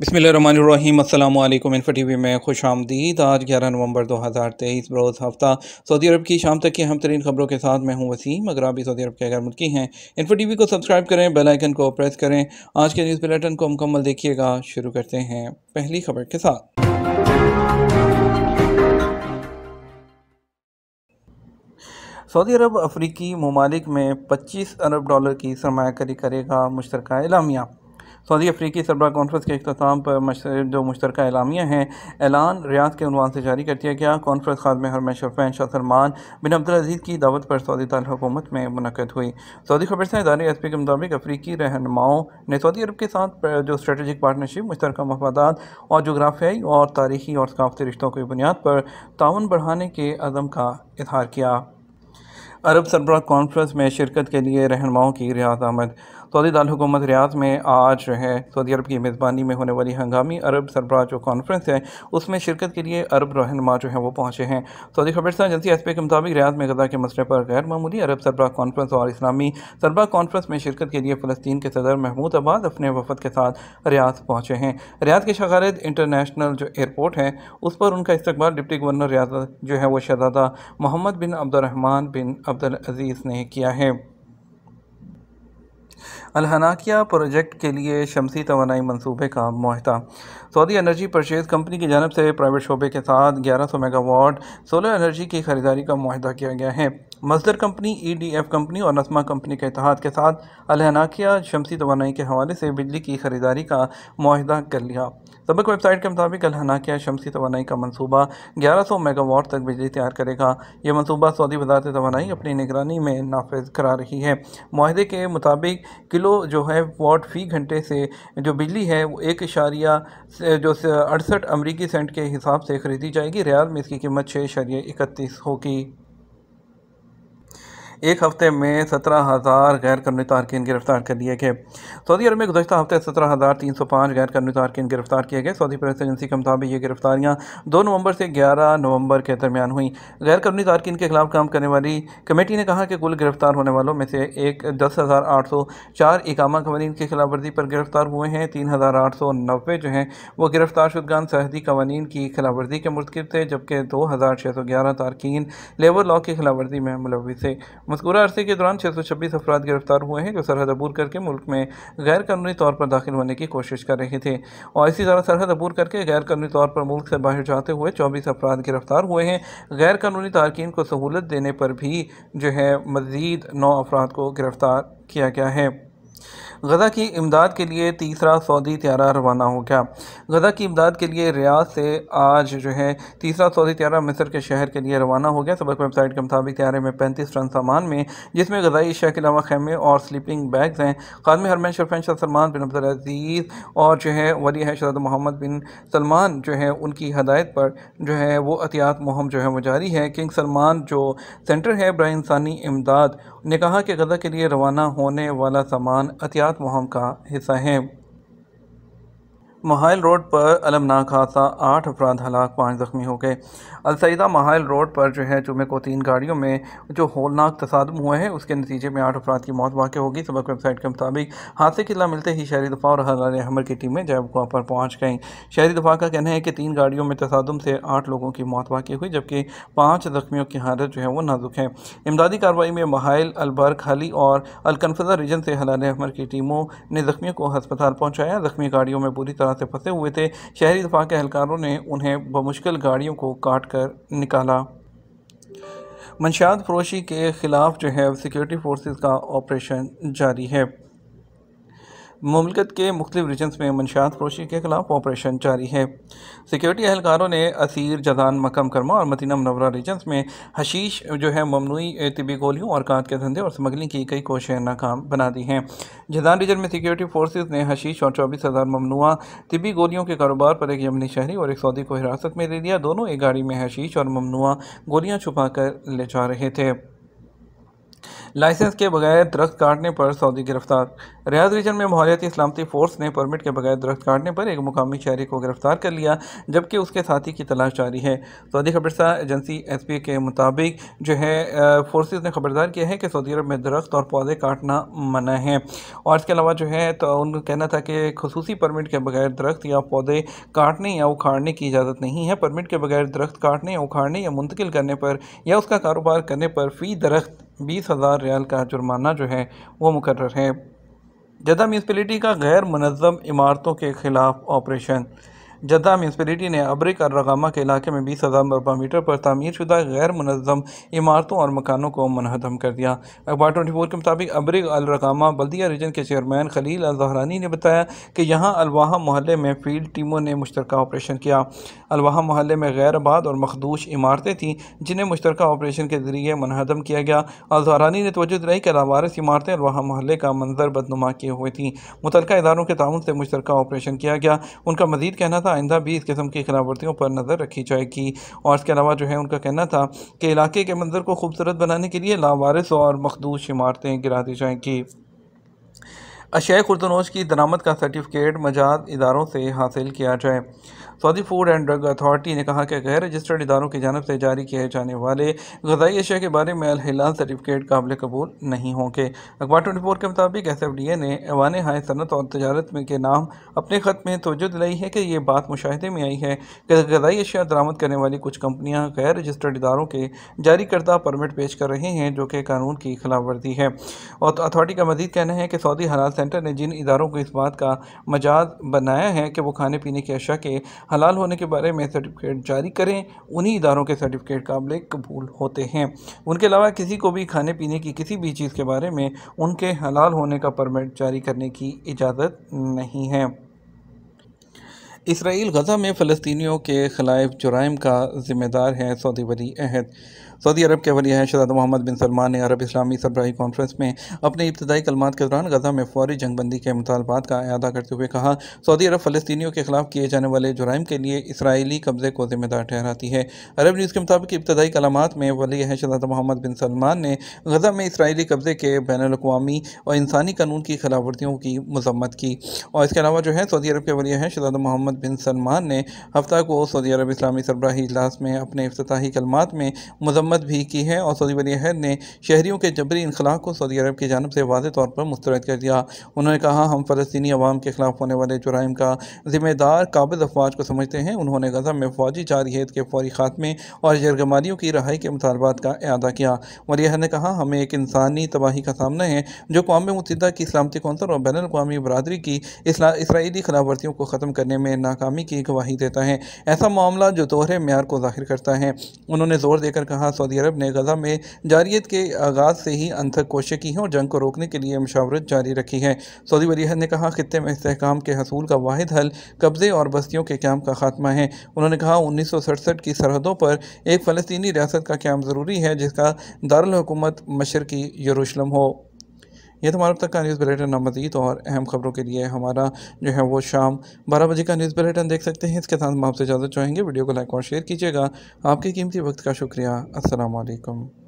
बिसमीम अल्लाम T V में खुश आमदीद आज ग्यारह नवंबर दो हज़ार तेईस बरोज़ हफ्ता सऊदी अरब की शाम तक की हम तरीन खबरों के साथ मैं हूँ वसीम अगर आप भी सऊदी अरब के अगर मुल्की हैं इन्फो टी वी को सब्सक्राइब करें आइकन को प्रेस करें आज के न्यूज़ बुलेटिन को मुकम्मल देखिएगा शुरू करते हैं पहली खबर के साथ सऊदी अरब अफ्रीकी ममालिक में 25 अरब डॉलर की सरमाकारी करेगा मुश्तरक एलामिया सऊदी अफ्रीकी सरबरा कॉन्फ्रेंस के अख्ताम पर जो मुश्तर एलामिया हैं ऐलान रियाद के अनवान से जारी कर दिया गया कॉन्फ्रेंस खादम हरमे शरफैन शाह सलमान बिन अब्दुल अजीज़ की दावत पर सऊदी हुकूमत में मुनद हुई सऊदी खबर से इदारे एस पी के मुताबिक अफ्रीकी रहनुमाओं ने सऊदी अरब के साथ जो स्ट्रेटिक पार्टनरशिप मुश्तरक मफादा और जोग्राफियाई और तारीखी और सकाफती रिश्तों की बुनियाद पर ताउन बढ़ाने के अदम का इजहार किया अरब सरबरा कॉन्फ्रेंस में शिरकत के लिए रहनुमाओं की रियाज आमद सऊदी दारकूमत रियाज में आज जो है सऊदी अरब की मेज़बानी में होने वाली हंगामी अरब सरबराह जो कॉन्फ्रेंस है उसमें शिरकत के लिए अरब रहनमा जो है वो पहुँचे हैं सऊदी खबरस्तान एजेंसी एस पी के मुताबिक रियाज में गजा के मसले पर गैर मामूली अरब सरबराह कॉन्फ्रेंस और इस्लामी सरबराह कॉन्फ्रेंस में शिरकत के लिए फ़लस्तीन के सदर महमूद अब्बास अपने वफद के साथ रियाज पहुँचे हैं रियाज के शगारत इंटरनेशनल जो एयरपोर्ट है उस पर उनका इस्तबाल डिप्टी गवर्नर रियाज जो है वो शहजादा मोहम्मद बिन अब्दुलरहमान बिन अब्दुल अजीज़ ने किया है अलहनाकिया प्रोजेक्ट के लिए शमसी तोानाई मनसूबे का माहता सऊदी एनर्जी परचेज़ कंपनी की जानब से प्राइवेट शोबे के साथ ग्यारह सौ मेगावाट सोलर एनर्जी की खरीदारी का माहा किया गया है Masdar company E D F company और नस्मा कंपनी के इतिहाद के साथ अलहनाकिया शमसी तोानाई के हवाले से बिजली की खरीदारी का माहा कर लिया सबक वेबसाइट के मुताबिक अलहनाकिया शमसी तोानाई का मनसूबा ग्यारह सौ मेगावाट तक बिजली तैयार करेगा यह मनसूबा सऊदी वजारत तोानाई अपनी निगरानी में नाफज करा रही है माहे के मुताबिक किलो जो है वॉट फ़ी घंटे से जो बिजली है वो एक इशारिया जो अड़सठ अमरीकी सेंट के हिसाब से ख़रीदी जाएगी रियाल में इसकी कीमत छः इशारिया इकतीस होगी एक हफ्ते में सत्रह हज़ार गैर कानूनी तारकिन गिरफ्तार कर लिए गए सऊदी अरब में गुजशत हफ्ते सत्रह हज़ार तीन सौ पाँच गैर कानूनी तारकिन गिरफ्तार किए गए सऊदी प्रेस एजेंसी के मुताबिक ये गिरफ्तारियाँ दो नवंबर से ग्यारह नवंबर के दरमियान हुई गैर कानूनी तारकिन के खिलाफ काम करने वाली कमेटी ने कहा कि कुल गिरफ्तार होने वालों में से एक दस हज़ार आठ सौ चार इकामा कवानीन की खिलाफवर्जी पर गिरफ्तार हुए हैं तीन हज़ार आठ सौ नब्बे जो हैं वो गिरफ्तार शुदगान सरहदी कवानीन की खिलाफवर्जी के मुर्तकब थे जबकि दो हज़ार छः सौ ग्यारह तारकिन लेबर लॉ की खिलाफवर्जी में मुलविस थे मस्कूरा अरसे के दौरान छः सौ छब्बीस अफराद गिरफ्तार हुए हैं जो सरहद अबूर करके मुल्क में गैर कानूनी तौर पर दाखिल होने की कोशिश कर रहे थे और इसी तरह सरहद अबूर करके गैर कानूनी तौर पर मुल्क से बाहर जाते हुए चौबीस अफराद गिरफ्तार हुए हैं गैर कानूनी तारकिन को सहूलत देने पर भी जो है मज़ीद नौ अफराद को गिरफ्तार किया गया है गज़ा की इमदाद के लिए तीसरा सऊदी त्यारा रवाना हो गया गज़ा की इमदाद के लिए रियाज से आज जो है तीसरा सऊदी त्यारा मिस्र के शहर के लिए रवाना हो गया सबक वेबसाइट के मुताबिक त्यारे में पैंतीस टन सामान में जिसमें गजाई शह के अलावा खैमे और स्लीपिंग बैग्स हैं खादम हरमैन शरफैन शाह सलमान बिन अब्दुल अजीज़ और जो है वली है शरद मोहम्मद बिन सलमान जो है उनकी हदायत पर जो है वो अतियात मुहम जो है वो जारी है किंग सलमान जो सेंटर है ब्रा इंसानी इमदाद ने कहा कि गज़ा के लिए रवाना होने वाला सामान अतियात मुहम का हिस्सा हैं महाइल रोड पर अलमनाक हादसा आठ अफराद हलाक पाँच ज़ख्मी हो गए अलसैदा महाइल रोड पर जो है जुमे को तीन गाड़ियों में जो होलनाक तसादम हुए हैं उसके नतीजे में आठ अफराद की मौत वाक़ होगी सबक वेबसाइट के मुताबिक हादसे की मिलते ही शहरी दफ़ा और हलाल हमर की टीमें जैबकुआ पर पहुँच गईं शहरी दफ़ा का कहना है कि तीन गाड़ियों में तसादम से आठ लोगों की मौत वाक़ हुई जबकि पाँच ज़ख्मियों की हालत जो है वो नाजुक है इमदादी कार्रवाई में महाइल अलबर्क हली और अलकनफजा रीजन से हलान अहमर की टीमों ने ज़ख्मियों को हस्पताल पहुँचाया ज़ख्मी गाड़ियों में पूरी तरह खतरा से फंसे हुए थे शहरी दफा के अहलकारों ने उन्हें बमुश्किल गाड़ियों को काट कर निकाला मंशात फरोशी के ख़िलाफ़ जो है सिक्योरिटी फोर्सेस का ऑपरेशन जारी है ममलकत के मुख्त रीजन्स में मनशात फरोशी के खिलाफ ऑपरेशन जारी है सिक्योरिटी एहलकारों ने असीर जदान मकम करमा और मदीना मनवरा रीजन्स में हशीश जो है ममनुई तबी गोलियों और कांत के धंधे और स्मगलिंग की कई कोशें नाकाम बना दी हैं जदान रीजन में सिक्योरिटी फोर्सेज ने हशीश और चौबीस हज़ार ममनुआ तबी गोलियों के कारोबार पर एक यमनी शहरी और एक सऊदी को हिरासत में ले लिया दोनों एक गाड़ी में हशीश और ममनुआ गोलियाँ छुपा कर ले जा रहे थे लाइसेंस के बगैर दरख्त काटने पर सऊदी गिरफ्तार रियाज रीजन में माहौलियाती इस्लामती फोर्स ने परमिट के बगैर दरख्त काटने पर एक मुकामी शहरी को गिरफ्तार कर लिया जबकि उसके साथी की तलाश जारी है सऊदी खबरसा एजेंसी एस पी के मुताबिक जो है फोर्स ने खबरदार किया है कि सऊदी अरब में दरख्त और पौधे काटना मना है और इसके अलावा जो है तो उनका कहना था कि खसूसी परमिट के बगैर दरख्त या पौधे काटने या उखाड़ने की इजाज़त नहीं है परमिट के बगैर दरख्त काटने उखाड़ने या मुंतकिल करने पर या उसका कारोबार करने पर फ़ी दरख्त बीस हज़ार रियाल का जुर्माना जो है वो मुकर है जदा म्यूनसपलिटी का गैर मनज़म इमारतों के ख़िलाफ़ ऑपरेशन जद्दा म्यूनसपलिटी ने अबरे कर रगामा के इलाके में बीस हज़ार मरबा मीटर पर तमीर शुदा गैर मनज़म इमारतों और मकानों को मनहदम कर दिया अखबार ट्वेंटी फोर के मुताबिक अब्रिक अलरगामा बल्दिया रीजन के चेयरमैन खलील अजहरानी ने बताया कि यहाँ अलवाहा मोहल्ले में फील्ड टीमों ने मुश्तरक ऑपरेशन किया अलवाहा मोहल्ले में गैर आबाद और मखदूश इमारतें थीं जिन्हें मुश्तरक ऑपरेशन के जरिए मनहदम किया गया अलजहरानी ने तोजह रही कि लावारस इमारतें अलवा मोहल्ले का मंजर बदनुमा किए हुए थीं मुतल इदारों के ताउन से मुश्तरक ऑपरेशन किया गया उनका मजीद कहना था था आइंदा भी इस किस्म की खिलाफवर्जियों पर नज़र रखी जाएगी और इसके अलावा जो है उनका कहना था कि इलाके के मंजर को खूबसूरत बनाने के लिए लावारिस और मखदूश इमारतें गिरा दी जाएंगी अशिया खुरदनोश की दरामद का सर्टिफिकेट मजाद इदारों से हासिल किया जाए Saudi food and drug authority ने कहा कि गैर रजिस्टर्ड इदारों की जानब से जारी किए जाने वाले गजाई अशिया के बारे में अलहिलाल सर्टिफिकेट काबिल कबूल नहीं होंगे अखबार ट्वेंटी फोर के मुताबिक एस एफ डी ए ने ऐवान हाय सनत और तजारत में के नाम अपने ख़त में तोजो दिलाई है कि ये बात मुशाहे में आई है कि गजाई अशिया दरामद करने वाली कुछ कंपनियाँ गैर रजिस्टर्ड इदारों के जारी करदा परमिट पेश कर रही हैं जो कि कानून की खिलाफवर्जी है और अथॉरिटी का मजीद कहना है कि सऊदी हालात सेंटर ने जिन इदारों को इस बात का मजाज बनाया है कि वो खाने पीने की अशा के हलाल होने के बारे में सर्टिफिकेट जारी करें उन्हीं इदारों के सर्टिफिकेट काबिल कबूल होते हैं उनके अलावा किसी को भी खाने पीने की किसी भी चीज़ के बारे में उनके हलाल होने का परमिट जारी करने की इजाज़त नहीं है इसराइल गज़ा में फ़लस्तियों के ख़िलाफ़ जुराइम का ज़िम्मेदार है सऊदी वली अहद सऊदी अरब के वली शहजादा मोहम्मद बिन सलमान ने अरब इस्लामी सरबराही कॉन्फ्रेंस में अपने इब्तदाई कलमात के दौरान गजा में फौरी जंगबंदी के मुतालबात का अदा करते हुए कहा सऊदी अरब फ़लस्तियों के खिलाफ किए जाने वाले जुराइम के लिए इसराइली कब्जे को जिम्मेदार ठहराती है अरब न्यूज़ के मुताबिक इब्तदाई कलामत में वली शहजादा मोहम्मद बिन सलमान ने गजा में इसराइली कब्जे के बैन अवी और इंसानी कानून की खिलाफवर्तियों की मजम्मत की और इसके अलावा जो है सऊदी अरब के वली शहजादा मोहम्मद बिन सलमान ने हफ्ता को सऊदी अरब इस्लामी सरबराही इजलास में अपने अफ्ताही कलमात में मजम्मत मजम्मत भी की है और सऊदी वली अहद ने शहरीों के जबरी इनखला को सऊदी अरब की जानब से वाज तौर पर मुस्तरद कर दिया उन्होंने कहा हम फ़लस्तनी अवाम के खिलाफ होने वाले जुराइम का जिम्मेदार काबिल अफवाज को समझते हैं उन्होंने गजा में फौजी जारहीत के फौरी खात्मे और जरगमारी की रहाई के मुतालबात का अदा किया वली अहद ने कहा हमें एक इंसानी तबाही का सामना है जो कौम मुतहदा की सलामती कौंसल और बैन अवी बरदरी की इसराइली खिलाफवर्जियों को ख़त्म करने में नाकामी की गवाही देता है ऐसा मामला जो दोहरे मैार को जाहिर करता है उन्होंने ज़ोर देकर कहा सऊदी अरब ने गजा में जारियत के आगाज से ही अनथक कोशिश की हैं और जंग को रोकने के लिए मशावरत जारी रखी है सऊदी वलीहद ने कहा खत्े में इसकाम के हसूल का वाद हल कब्ज़े और बस्तियों के क्याम का खात्मा है उन्होंने कहा उन्नीस सौ सड़सठ की सरहदों पर एक फ़लस्तनी रियासत का क्याम ज़रूरी है जिसका दारकूमत मशरकी यरूशलम हो ये तो अब तक का न्यूज़ बुलेटिन मजीद तो और अहम खबरों के लिए हमारा जो है वो शाम बारह बजे का न्यूज़ बुलेटिन देख सकते हैं इसके साथ हम आपसे इजाज़त चाहेंगे वीडियो को लाइक और शेयर कीजिएगा आपके कीमती वक्त का शुक्रिया असलकम